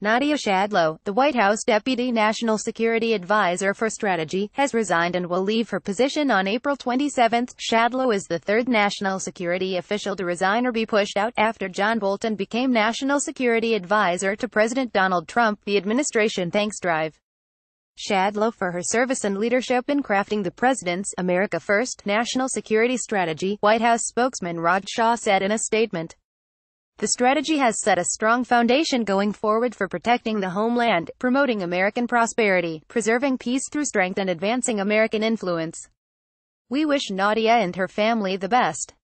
Nadia Shadlow, the White House Deputy National Security Advisor for Strategy, has resigned and will leave her position on April 27. Shadlow is the third national security official to resign or be pushed out, after John Bolton became National Security Advisor to President Donald Trump. The administration thanks Drive Shadlow for her service and leadership in crafting the president's America First national security strategy, White House spokesman Rod Shaw said in a statement. The strategy has set a strong foundation going forward for protecting the homeland, promoting American prosperity, preserving peace through strength and advancing American influence. We wish Nadia and her family the best.